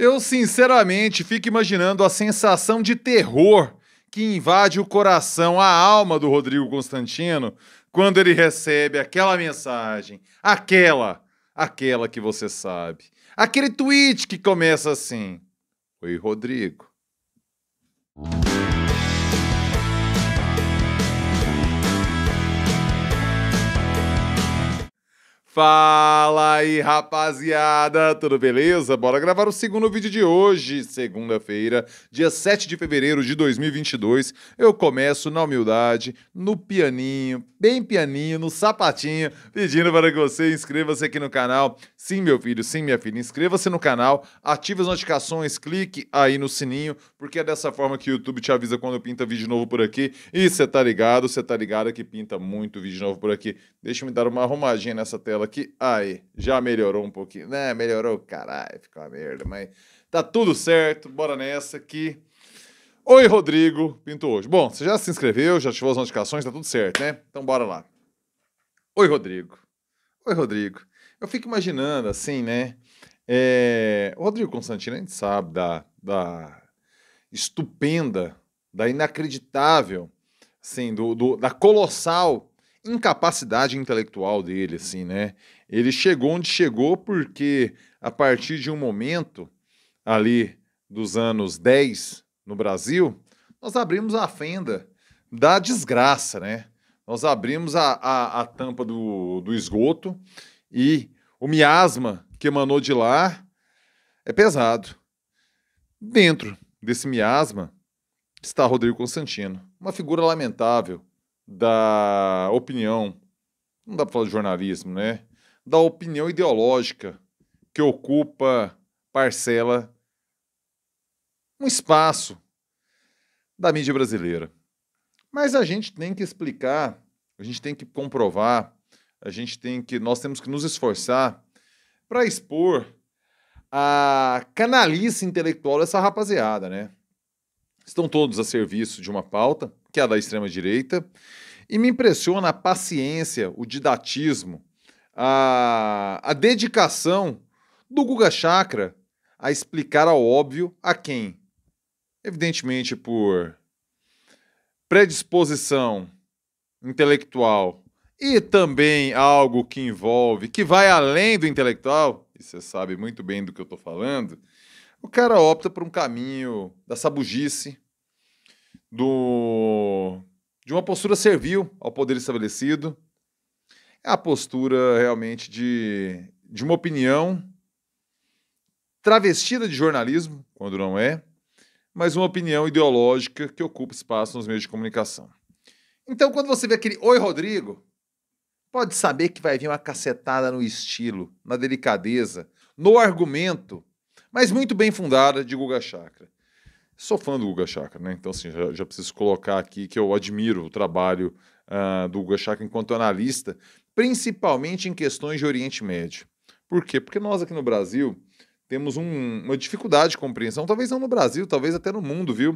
Eu, sinceramente, fico imaginando a sensação de terror que invade o coração, a alma do Rodrigo Constantino quando ele recebe aquela mensagem, aquela, aquela que você sabe, aquele tweet que começa assim: Oi, Rodrigo. Fala aí, rapaziada! Tudo beleza? Bora gravar o segundo vídeo de hoje, segunda-feira, dia 7 de fevereiro de 2022. Eu começo na humildade, no pianinho, bem pianinho, no sapatinho, pedindo para que você inscreva-se aqui no canal. Sim, meu filho, sim, minha filha, inscreva-se no canal, ative as notificações, clique aí no sininho, porque é dessa forma que o YouTube te avisa quando pinta vídeo novo por aqui. E você tá ligado, você tá ligado que pinta muito vídeo novo por aqui. Deixa eu me dar uma arrumadinha nessa tela aqui. Aí, já melhorou um pouquinho. Né, melhorou, caralho, ficou uma merda, mas tá tudo certo. Bora nessa aqui. Oi, Rodrigo, pinto hoje. Bom, você já se inscreveu, já ativou as notificações, tá tudo certo, né? Então bora lá. Oi, Rodrigo. Oi, Rodrigo. Eu fico imaginando assim, né? É... O Rodrigo Constantino, a gente sabe da, da estupenda, da inacreditável, assim, do, do da colossal incapacidade intelectual dele, assim, né? Ele chegou onde chegou porque, a partir de um momento ali dos anos 10 no Brasil, nós abrimos a fenda da desgraça, né? Nós abrimos a, a, a tampa do, do esgoto e o miasma que emanou de lá é pesado. Dentro desse miasma está Rodrigo Constantino, uma figura lamentável, da opinião, não dá para falar de jornalismo, né? Da opinião ideológica que ocupa parcela um espaço da mídia brasileira. Mas a gente tem que explicar, a gente tem que comprovar, a gente tem que nós temos que nos esforçar para expor a canalice intelectual dessa rapaziada, né? Estão todos a serviço de uma pauta, que é a da extrema-direita, e me impressiona a paciência, o didatismo, a, a dedicação do Guga Chakra a explicar ao óbvio a quem, evidentemente por predisposição intelectual e também algo que envolve, que vai além do intelectual, e você sabe muito bem do que eu estou falando, o cara opta por um caminho da sabugice, do, de uma postura servil ao poder estabelecido. É a postura realmente de, de uma opinião travestida de jornalismo, quando não é, mas uma opinião ideológica que ocupa espaço nos meios de comunicação. Então, quando você vê aquele Oi, Rodrigo, pode saber que vai vir uma cacetada no estilo, na delicadeza, no argumento, mas muito bem fundada de Guga Chakra. Sou fã do Guga Chakra, né? Então, assim, já, já preciso colocar aqui que eu admiro o trabalho uh, do Guga Chakra enquanto analista, principalmente em questões de Oriente Médio. Por quê? Porque nós aqui no Brasil temos um, uma dificuldade de compreensão, talvez não no Brasil, talvez até no mundo, viu?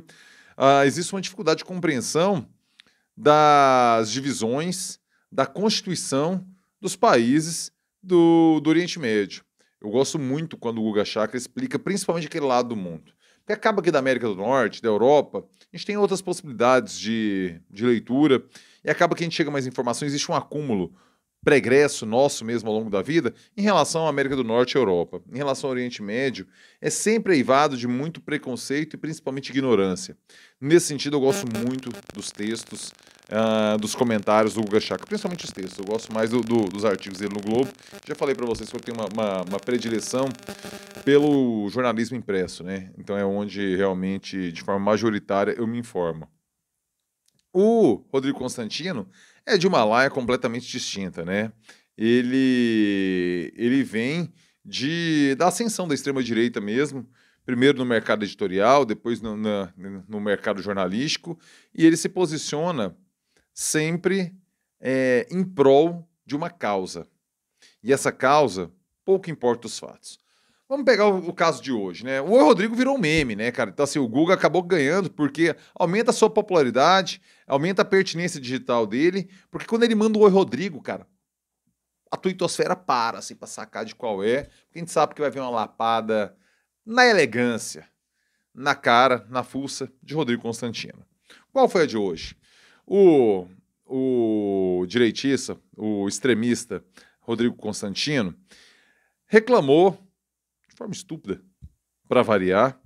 Uh, existe uma dificuldade de compreensão das divisões, da constituição dos países do, do Oriente Médio. Eu gosto muito quando o Guga Chakra explica principalmente aquele lado do mundo. Porque acaba aqui da América do Norte, da Europa, a gente tem outras possibilidades de, de leitura e acaba que a gente chega mais informações, existe um acúmulo pregresso nosso mesmo ao longo da vida em relação à América do Norte e Europa. Em relação ao Oriente Médio, é sempre eivado de muito preconceito e principalmente ignorância. Nesse sentido, eu gosto muito dos textos, uh, dos comentários do Guga Chaka, principalmente os textos. Eu gosto mais do, do, dos artigos dele no Globo. Já falei para vocês que eu tenho uma, uma, uma, predileção pelo jornalismo impresso, né? Então é onde realmente, de forma majoritária, eu me informo. O Rodrigo Constantino é de uma laia completamente distinta, né? Ele, ele vem de, da ascensão da extrema-direita mesmo, primeiro no mercado editorial, depois no, na, no mercado jornalístico, e ele se posiciona sempre é, em prol de uma causa. E essa causa, pouco importa os fatos. Vamos pegar o, caso de hoje, né? O Rodrigo virou um meme, né, cara? Então, assim, o Google acabou ganhando porque aumenta a sua popularidade, aumenta a pertinência digital dele, porque quando ele manda o Oi Rodrigo, cara, a tuitosfera para, assim, pra sacar de qual é. a gente sabe que vai vir uma lapada na elegância, na cara, na fuça de Rodrigo Constantino. Qual foi a de hoje? O, o direitista, o extremista Rodrigo Constantino, reclamou forma estúpida, para variar,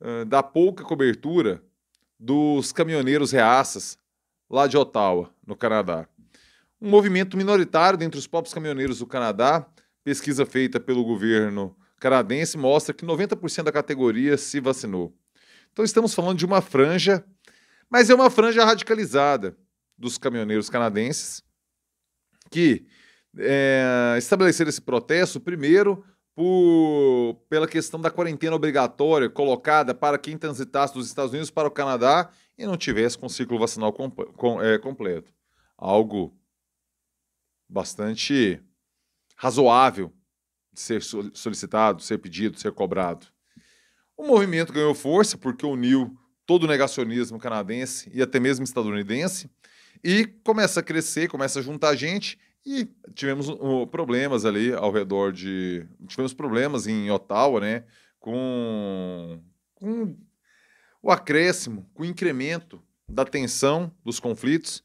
uh, da pouca cobertura dos caminhoneiros reaças lá de Ottawa, no Canadá. Um movimento minoritário dentre os próprios caminhoneiros do Canadá, pesquisa feita pelo governo canadense mostra que 90% da categoria se vacinou. Então estamos falando de uma franja, mas é uma franja radicalizada dos caminhoneiros canadenses que é, estabeleceram esse protesto primeiro por, pela questão da quarentena obrigatória colocada para quem transitasse dos Estados Unidos para o Canadá e não tivesse com ciclo vacinal com, com, é, completo. Algo bastante razoável de ser solicitado, ser pedido, ser cobrado. O movimento ganhou força porque uniu todo o negacionismo canadense e até mesmo estadunidense e começa a crescer, começa a juntar gente e tivemos problemas ali ao redor de. Tivemos problemas em Ottawa, né? Com, com o acréscimo, com o incremento da tensão dos conflitos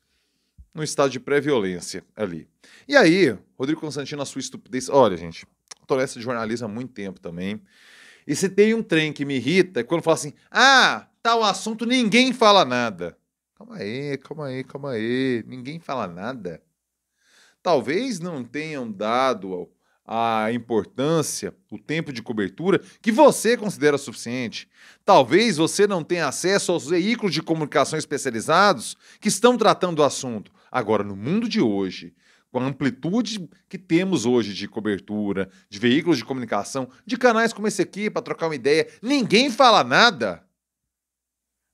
no estado de pré-violência ali. E aí, Rodrigo Constantino, a sua estupidez. Olha, gente, tô nessa de jornalismo há muito tempo também. E se tem um trem que me irrita é quando fala assim: ah, tal assunto ninguém fala nada. Calma aí, calma aí, calma aí. Ninguém fala nada talvez não tenham dado a importância, o tempo de cobertura que você considera suficiente. Talvez você não tenha acesso aos veículos de comunicação especializados que estão tratando o assunto. Agora, no mundo de hoje, com a amplitude que temos hoje de cobertura, de veículos de comunicação, de canais como esse aqui para trocar uma ideia, ninguém fala nada.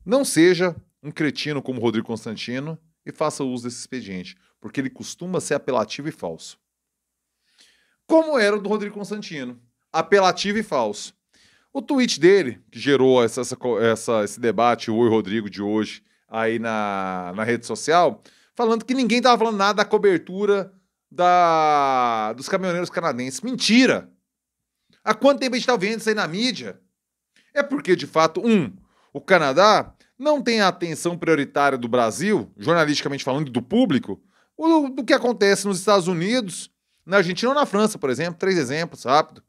Não seja um cretino como Rodrigo Constantino e faça uso desse expediente porque ele costuma ser apelativo e falso. Como era o do Rodrigo Constantino, apelativo e falso. O tweet dele, que gerou essa, essa, esse debate, o Oi Rodrigo de hoje, aí na, na rede social, falando que ninguém estava falando nada da cobertura da, dos caminhoneiros canadenses. Mentira! Há quanto tempo a gente está vendo isso aí na mídia? É porque, de fato, um, o Canadá não tem a atenção prioritária do Brasil, jornalisticamente falando, do público, o, do que acontece nos Estados Unidos, na Argentina ou na França, por exemplo. Três exemplos, rápido.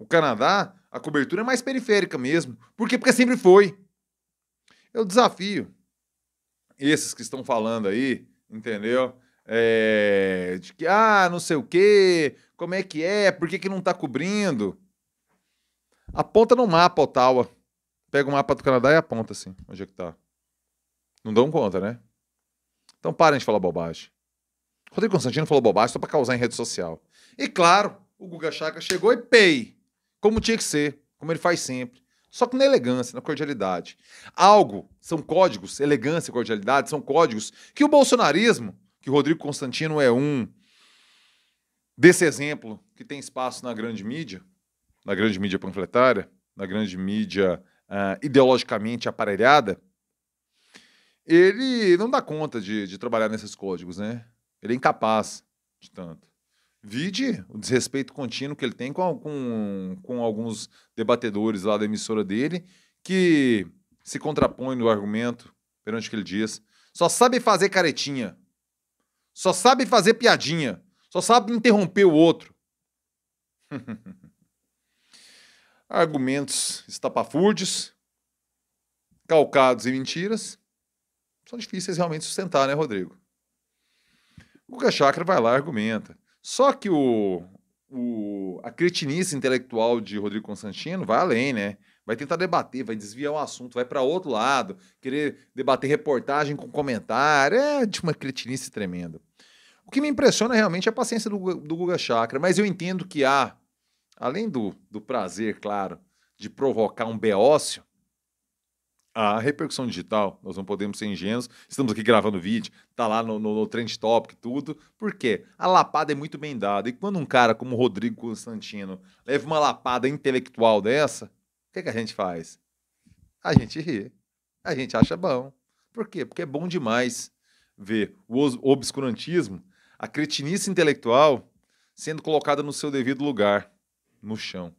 O Canadá, a cobertura é mais periférica mesmo. Por quê? Porque sempre foi. Eu desafio esses que estão falando aí, entendeu? É, de que, ah, não sei o quê, como é que é, por que, que não está cobrindo? Aponta no mapa, Ottawa. Pega o mapa do Canadá e aponta assim, onde é que tá. Não dão conta, né? Então parem de falar bobagem. Rodrigo Constantino falou bobagem só para causar em rede social. E claro, o Guga Chaka chegou e pei, como tinha que ser, como ele faz sempre. Só que na elegância, na cordialidade. Algo, são códigos, elegância e cordialidade, são códigos que o bolsonarismo, que o Rodrigo Constantino é um desse exemplo que tem espaço na grande mídia, na grande mídia panfletária, na grande mídia uh, ideologicamente aparelhada, ele não dá conta de, de trabalhar nesses códigos, né? Ele é incapaz de tanto. Vide o desrespeito contínuo que ele tem com, com, com alguns debatedores lá da emissora dele que se contrapõem no argumento perante o que ele diz. Só sabe fazer caretinha. Só sabe fazer piadinha. Só sabe interromper o outro. Argumentos estapafúrdios, calcados em mentiras, são difíceis realmente sustentar, né, Rodrigo? Guga Chakra vai lá e argumenta. Só que o, o, a cretinice intelectual de Rodrigo Constantino vai além, né? Vai tentar debater, vai desviar o assunto, vai para outro lado, querer debater reportagem com comentário. É de uma cretinice tremenda. O que me impressiona realmente é a paciência do, do Guga Chakra, mas eu entendo que há, além do, do prazer, claro, de provocar um beócio, a repercussão digital, nós não podemos ser ingênuos. Estamos aqui gravando vídeo, tá lá no, no, no Trend Topic, tudo. Por quê? A lapada é muito bem dada. E quando um cara como o Rodrigo Constantino leva uma lapada intelectual dessa, o que, é que a gente faz? A gente ri. A gente acha bom. Por quê? Porque é bom demais ver o obscurantismo, a cretinice intelectual sendo colocada no seu devido lugar, no chão.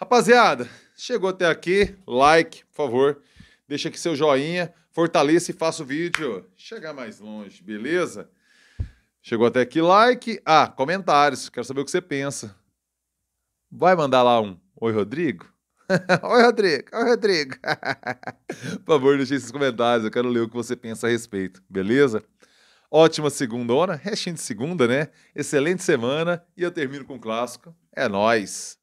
Rapaziada, chegou até aqui, like, por favor. Deixa aqui seu joinha, fortaleça e faça o vídeo chegar mais longe, beleza? Chegou até aqui, like. Ah, comentários, quero saber o que você pensa. Vai mandar lá um Oi, Rodrigo? Oi, Rodrigo. Oi, Rodrigo. por favor, deixe esses comentários, eu quero ler o que você pensa a respeito, beleza? Ótima segunda-feira, restinho de segunda, né? Excelente semana e eu termino com o um clássico. É nós.